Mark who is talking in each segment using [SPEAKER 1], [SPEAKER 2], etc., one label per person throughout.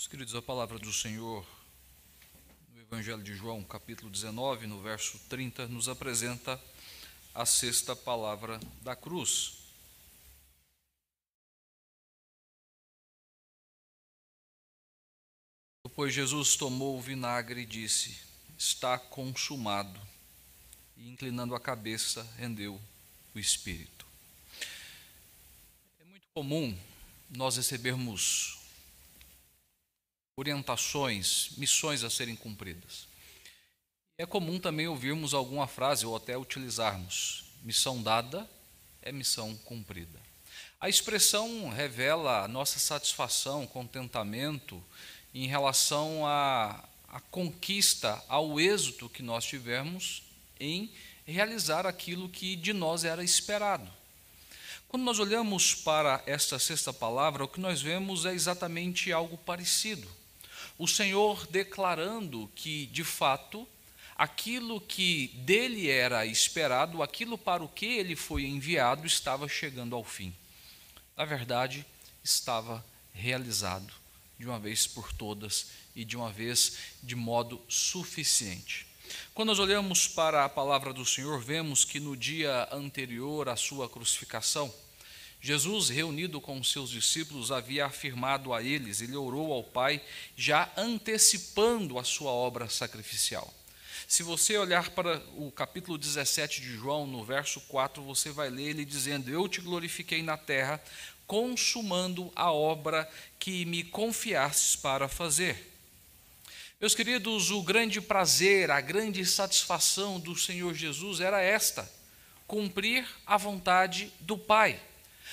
[SPEAKER 1] Os queridos, a palavra do Senhor no Evangelho de João, capítulo 19, no verso 30, nos apresenta a sexta palavra da cruz. Depois Jesus tomou o vinagre e disse: Está consumado. E inclinando a cabeça, rendeu o espírito. É muito comum nós recebermos orientações, missões a serem cumpridas. É comum também ouvirmos alguma frase ou até utilizarmos: missão dada é missão cumprida. A expressão revela a nossa satisfação, contentamento em relação à, à conquista, ao êxito que nós tivemos em realizar aquilo que de nós era esperado. Quando nós olhamos para esta sexta palavra, o que nós vemos é exatamente algo parecido o Senhor declarando que, de fato, aquilo que dele era esperado, aquilo para o que ele foi enviado, estava chegando ao fim. Na verdade, estava realizado de uma vez por todas e de uma vez de modo suficiente. Quando nós olhamos para a palavra do Senhor, vemos que no dia anterior à sua crucificação, Jesus, reunido com os seus discípulos, havia afirmado a eles, ele orou ao Pai, já antecipando a sua obra sacrificial. Se você olhar para o capítulo 17 de João, no verso 4, você vai ler ele dizendo: Eu te glorifiquei na terra, consumando a obra que me confiastes para fazer. Meus queridos, o grande prazer, a grande satisfação do Senhor Jesus era esta: cumprir a vontade do Pai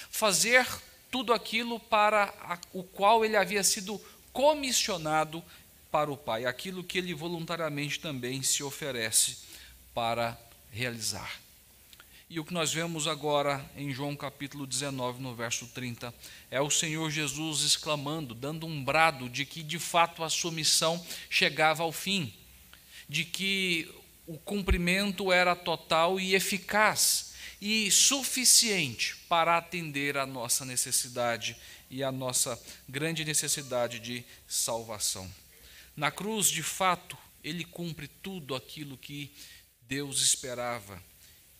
[SPEAKER 1] fazer tudo aquilo para a, o qual ele havia sido comissionado para o Pai, aquilo que ele voluntariamente também se oferece para realizar. E o que nós vemos agora em João capítulo 19, no verso 30, é o Senhor Jesus exclamando, dando um brado de que de fato a sua missão chegava ao fim, de que o cumprimento era total e eficaz e suficiente para atender à nossa necessidade e à nossa grande necessidade de salvação. Na cruz, de fato, ele cumpre tudo aquilo que Deus esperava.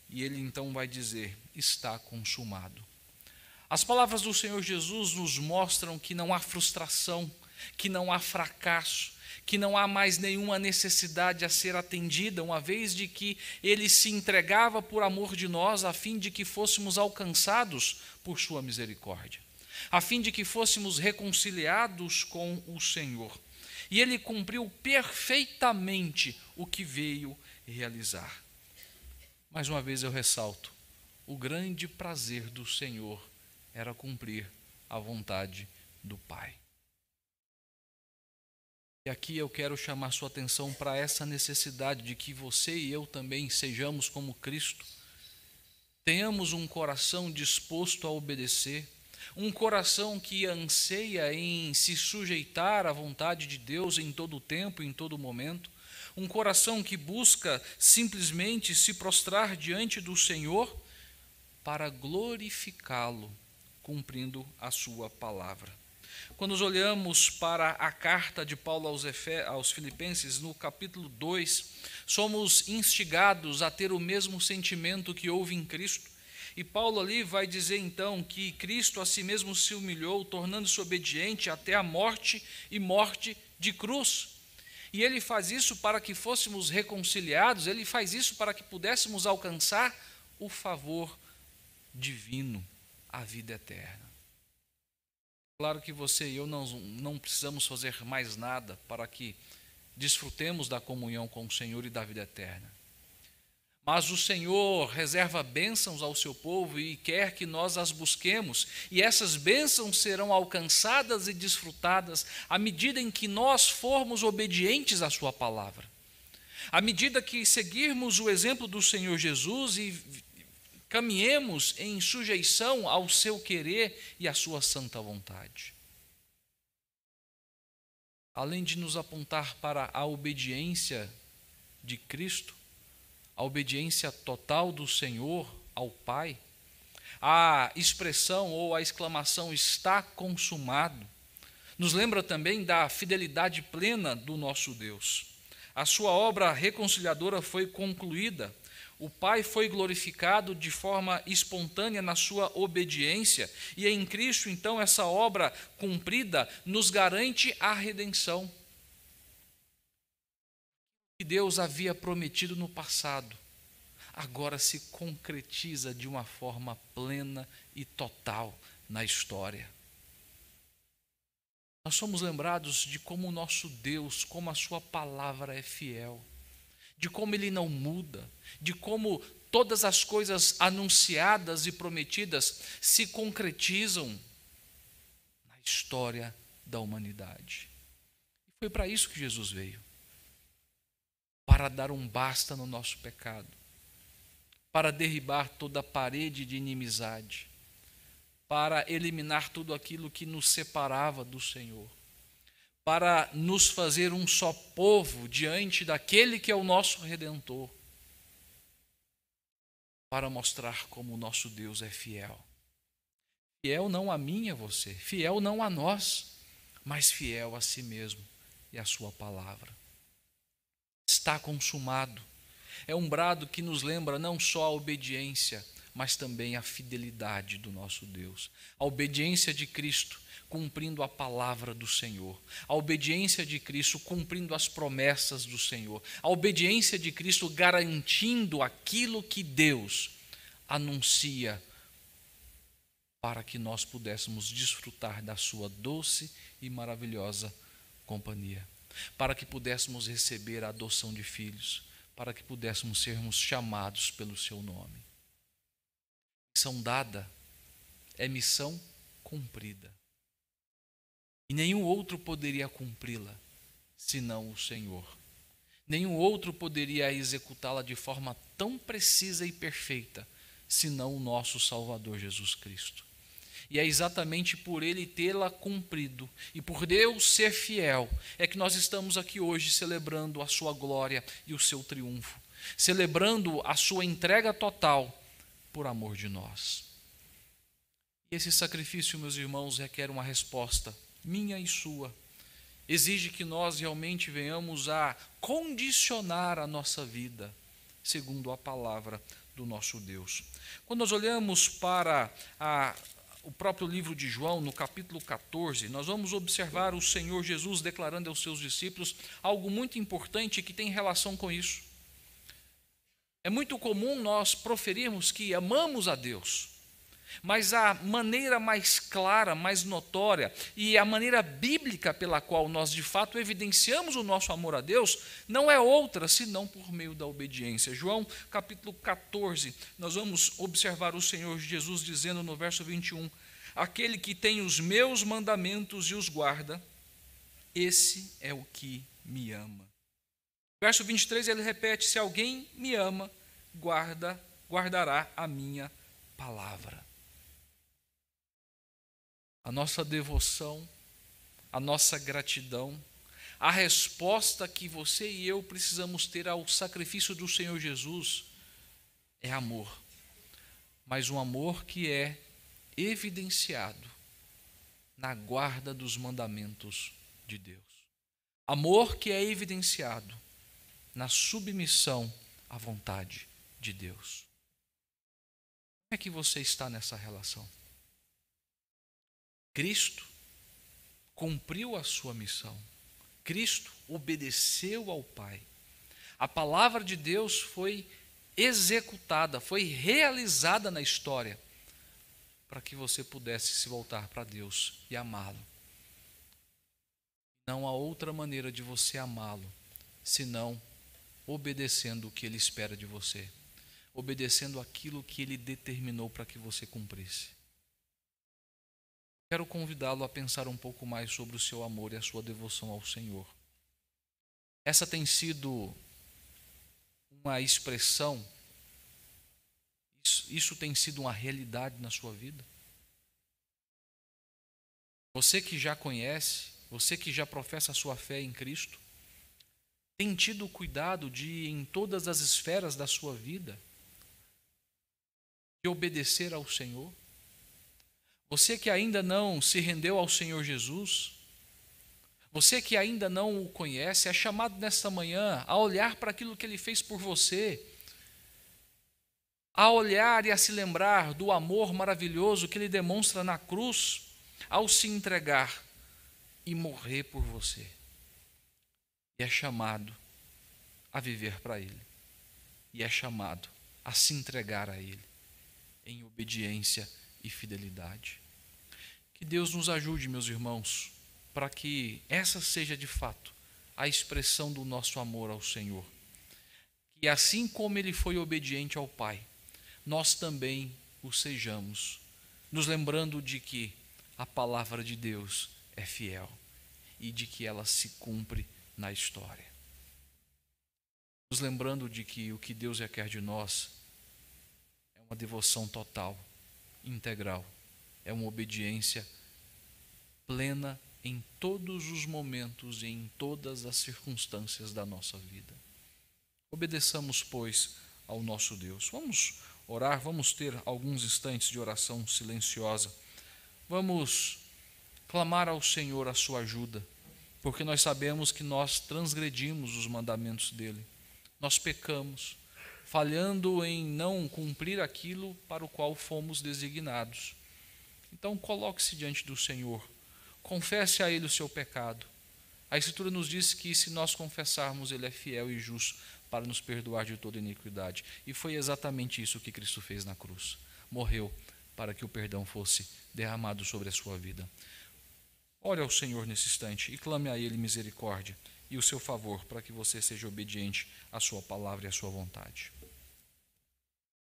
[SPEAKER 1] E ele então vai dizer: está consumado. As palavras do Senhor Jesus nos mostram que não há frustração, que não há fracasso, que não há mais nenhuma necessidade a ser atendida, uma vez de que ele se entregava por amor de nós, a fim de que fôssemos alcançados por sua misericórdia, a fim de que fôssemos reconciliados com o Senhor. E ele cumpriu perfeitamente o que veio realizar. Mais uma vez eu ressalto: o grande prazer do Senhor era cumprir a vontade do Pai. E aqui eu quero chamar sua atenção para essa necessidade de que você e eu também sejamos como Cristo. Tenhamos um coração disposto a obedecer, um coração que anseia em se sujeitar à vontade de Deus em todo o tempo, em todo momento, um coração que busca simplesmente se prostrar diante do Senhor para glorificá-lo, cumprindo a sua palavra. Quando nós olhamos para a carta de Paulo aos, Efe, aos Filipenses, no capítulo 2, somos instigados a ter o mesmo sentimento que houve em Cristo. E Paulo ali vai dizer então que Cristo a si mesmo se humilhou, tornando-se obediente até a morte e morte de cruz. E ele faz isso para que fôssemos reconciliados, ele faz isso para que pudéssemos alcançar o favor divino, a vida eterna. Claro que você e eu não, não precisamos fazer mais nada para que desfrutemos da comunhão com o Senhor e da vida eterna. Mas o Senhor reserva bênçãos ao seu povo e quer que nós as busquemos, e essas bênçãos serão alcançadas e desfrutadas à medida em que nós formos obedientes à Sua palavra. À medida que seguirmos o exemplo do Senhor Jesus e caminhemos em sujeição ao seu querer e à sua santa vontade. Além de nos apontar para a obediência de Cristo, a obediência total do Senhor ao Pai, a expressão ou a exclamação está consumado, nos lembra também da fidelidade plena do nosso Deus. A sua obra reconciliadora foi concluída o Pai foi glorificado de forma espontânea na sua obediência, e em Cristo, então, essa obra cumprida nos garante a redenção. O que Deus havia prometido no passado, agora se concretiza de uma forma plena e total na história. Nós somos lembrados de como o nosso Deus, como a Sua palavra é fiel de como ele não muda, de como todas as coisas anunciadas e prometidas se concretizam na história da humanidade. E foi para isso que Jesus veio para dar um basta no nosso pecado, para derribar toda a parede de inimizade, para eliminar tudo aquilo que nos separava do Senhor para nos fazer um só povo diante daquele que é o nosso redentor, para mostrar como o nosso Deus é fiel. Fiel não a mim e a você, fiel não a nós, mas fiel a si mesmo e à sua palavra. Está consumado. É um brado que nos lembra não só a obediência, mas também a fidelidade do nosso Deus. A obediência de Cristo cumprindo a palavra do Senhor, a obediência de Cristo cumprindo as promessas do Senhor, a obediência de Cristo garantindo aquilo que Deus anuncia para que nós pudéssemos desfrutar da sua doce e maravilhosa companhia, para que pudéssemos receber a adoção de filhos, para que pudéssemos sermos chamados pelo seu nome. Missão dada é missão cumprida. E nenhum outro poderia cumpri-la senão o Senhor. Nenhum outro poderia executá-la de forma tão precisa e perfeita senão o nosso Salvador Jesus Cristo. E é exatamente por ele tê-la cumprido e por Deus ser fiel é que nós estamos aqui hoje celebrando a sua glória e o seu triunfo, celebrando a sua entrega total por amor de nós. E esse sacrifício, meus irmãos, requer uma resposta, minha e sua. Exige que nós realmente venhamos a condicionar a nossa vida, segundo a palavra do nosso Deus. Quando nós olhamos para a, o próprio livro de João, no capítulo 14, nós vamos observar o Senhor Jesus declarando aos seus discípulos algo muito importante que tem relação com isso. É muito comum nós proferirmos que amamos a Deus, mas a maneira mais clara, mais notória e a maneira bíblica pela qual nós de fato evidenciamos o nosso amor a Deus não é outra senão por meio da obediência. João capítulo 14, nós vamos observar o Senhor Jesus dizendo no verso 21: Aquele que tem os meus mandamentos e os guarda, esse é o que me ama. Verso 23, ele repete: Se alguém me ama, guarda, guardará a minha palavra. A nossa devoção, a nossa gratidão, a resposta que você e eu precisamos ter ao sacrifício do Senhor Jesus é amor. Mas um amor que é evidenciado na guarda dos mandamentos de Deus. Amor que é evidenciado na submissão à vontade de Deus. Como é que você está nessa relação? Cristo cumpriu a sua missão. Cristo obedeceu ao Pai. A palavra de Deus foi executada, foi realizada na história, para que você pudesse se voltar para Deus e amá-lo. Não há outra maneira de você amá-lo senão obedecendo o que Ele espera de você, obedecendo aquilo que Ele determinou para que você cumprisse. Quero convidá-lo a pensar um pouco mais sobre o seu amor e a sua devoção ao Senhor. Essa tem sido uma expressão, isso, isso tem sido uma realidade na sua vida? Você que já conhece, você que já professa a sua fé em Cristo, tem tido cuidado de, em todas as esferas da sua vida, de obedecer ao Senhor? Você que ainda não se rendeu ao Senhor Jesus, você que ainda não o conhece, é chamado nesta manhã a olhar para aquilo que ele fez por você, a olhar e a se lembrar do amor maravilhoso que ele demonstra na cruz ao se entregar e morrer por você. E é chamado a viver para Ele. E é chamado a se entregar a Ele em obediência e fidelidade. Que Deus nos ajude, meus irmãos, para que essa seja de fato a expressão do nosso amor ao Senhor. Que assim como Ele foi obediente ao Pai, nós também o sejamos, nos lembrando de que a palavra de Deus é fiel e de que ela se cumpre na história. Nos lembrando de que o que Deus requer de nós é uma devoção total, integral, é uma obediência plena em todos os momentos e em todas as circunstâncias da nossa vida. Obedeçamos, pois, ao nosso Deus. Vamos orar, vamos ter alguns instantes de oração silenciosa. Vamos clamar ao Senhor a sua ajuda porque nós sabemos que nós transgredimos os mandamentos dele. Nós pecamos, falhando em não cumprir aquilo para o qual fomos designados. Então, coloque-se diante do Senhor, confesse a ele o seu pecado. A Escritura nos diz que se nós confessarmos, ele é fiel e justo para nos perdoar de toda iniquidade. E foi exatamente isso que Cristo fez na cruz. Morreu para que o perdão fosse derramado sobre a sua vida. Olhe ao Senhor nesse instante e clame a Ele misericórdia e o seu favor para que você seja obediente à Sua palavra e à Sua vontade.